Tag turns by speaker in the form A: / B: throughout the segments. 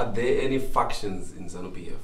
A: Are there any factions in ZANU PF?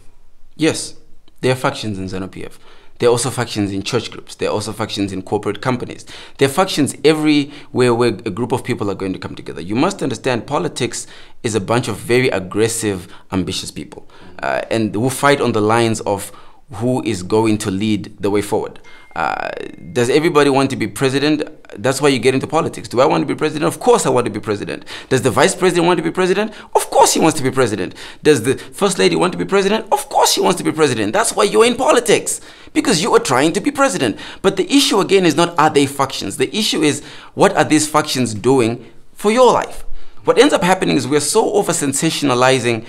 A: Yes, there are factions in ZANU PF. There are also factions in church groups. There are also factions in corporate companies. There are factions everywhere where a group of people are going to come together. You must understand politics is a bunch of very aggressive, ambitious people uh, and who fight on the lines of who is going to lead the way forward. Uh, does everybody want to be president? That's why you get into politics. Do I want to be president? Of course I want to be president. Does the vice president want to be president? Of course he wants to be president. Does the first lady want to be president? Of course she wants to be president. That's why you're in politics because you are trying to be president. But the issue again is not are they factions? The issue is what are these factions doing for your life? What ends up happening is we're so over sensationalizing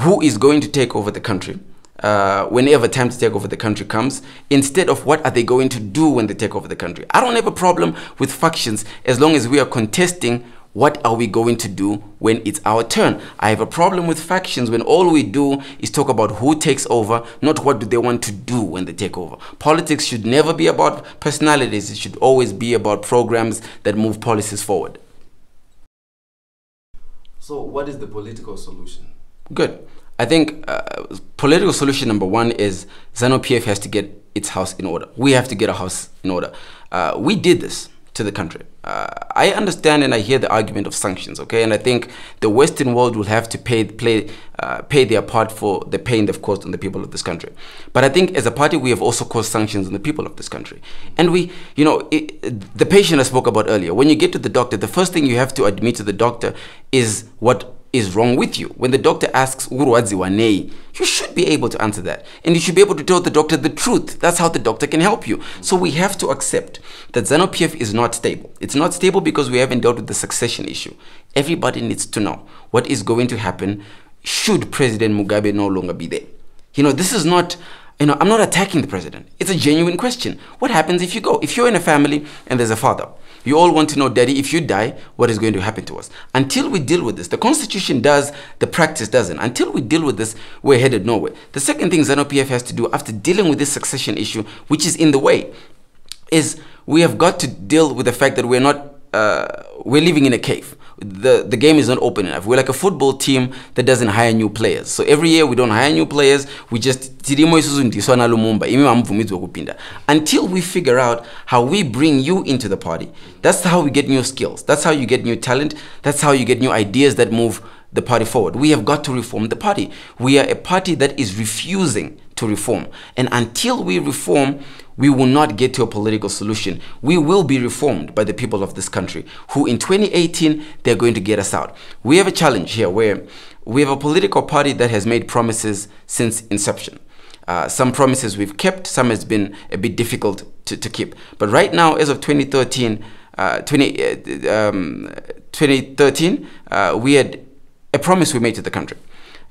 A: who is going to take over the country uh, whenever time to take over the country comes, instead of what are they going to do when they take over the country. I don't have a problem with factions as long as we are contesting what are we going to do when it's our turn? I have a problem with factions when all we do is talk about who takes over, not what do they want to do when they take over. Politics should never be about personalities. It should always be about programs that move policies forward. So what is the political solution? Good. I think uh, political solution number one is ZANU PF has to get its house in order. We have to get our house in order. Uh, we did this to the country. Uh, I understand and I hear the argument of sanctions, okay? And I think the Western world will have to pay, play, uh, pay their part for the pain they've caused on the people of this country. But I think as a party, we have also caused sanctions on the people of this country. And we, you know, it, the patient I spoke about earlier, when you get to the doctor, the first thing you have to admit to the doctor is what is wrong with you. When the doctor asks, Uruadziwanei, you should be able to answer that. And you should be able to tell the doctor the truth. That's how the doctor can help you. So we have to accept that ZANU-PF is not stable. It's not stable because we haven't dealt with the succession issue. Everybody needs to know what is going to happen should President Mugabe no longer be there. You know, this is not you know, I'm not attacking the president. It's a genuine question. What happens if you go? If you're in a family and there's a father, you all want to know, Daddy, if you die, what is going to happen to us? Until we deal with this, the Constitution does, the practice doesn't. Until we deal with this, we're headed nowhere. The second thing zanu has to do after dealing with this succession issue, which is in the way, is we have got to deal with the fact that we're not, uh, we're living in a cave the, the game is not open enough. We're like a football team that doesn't hire new players. So every year we don't hire new players. We just until we figure out how we bring you into the party. That's how we get new skills. That's how you get new talent. That's how you get new ideas that move the party forward. We have got to reform the party. We are a party that is refusing to reform. And until we reform, we will not get to a political solution. We will be reformed by the people of this country, who in 2018, they're going to get us out. We have a challenge here where we have a political party that has made promises since inception. Uh, some promises we've kept, some has been a bit difficult to, to keep. But right now, as of 2013, uh, 20, uh, um, 2013 uh, we had a promise we made to the country.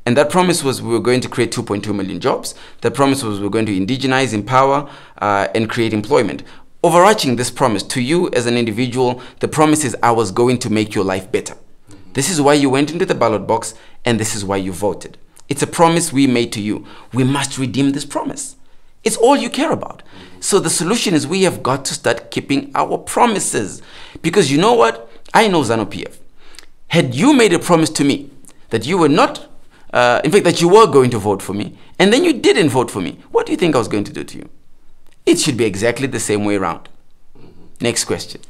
A: And that promise was we were going to create 2.2 million jobs. That promise was we were going to indigenize, empower, uh, and create employment. Overarching this promise to you as an individual, the promise is I was going to make your life better. This is why you went into the ballot box and this is why you voted. It's a promise we made to you. We must redeem this promise. It's all you care about. So the solution is we have got to start keeping our promises. Because you know what? I know ZANU PF. Had you made a promise to me that you were not uh, in fact, that you were going to vote for me, and then you didn't vote for me, what do you think I was going to do to you? It should be exactly the same way around. Next question.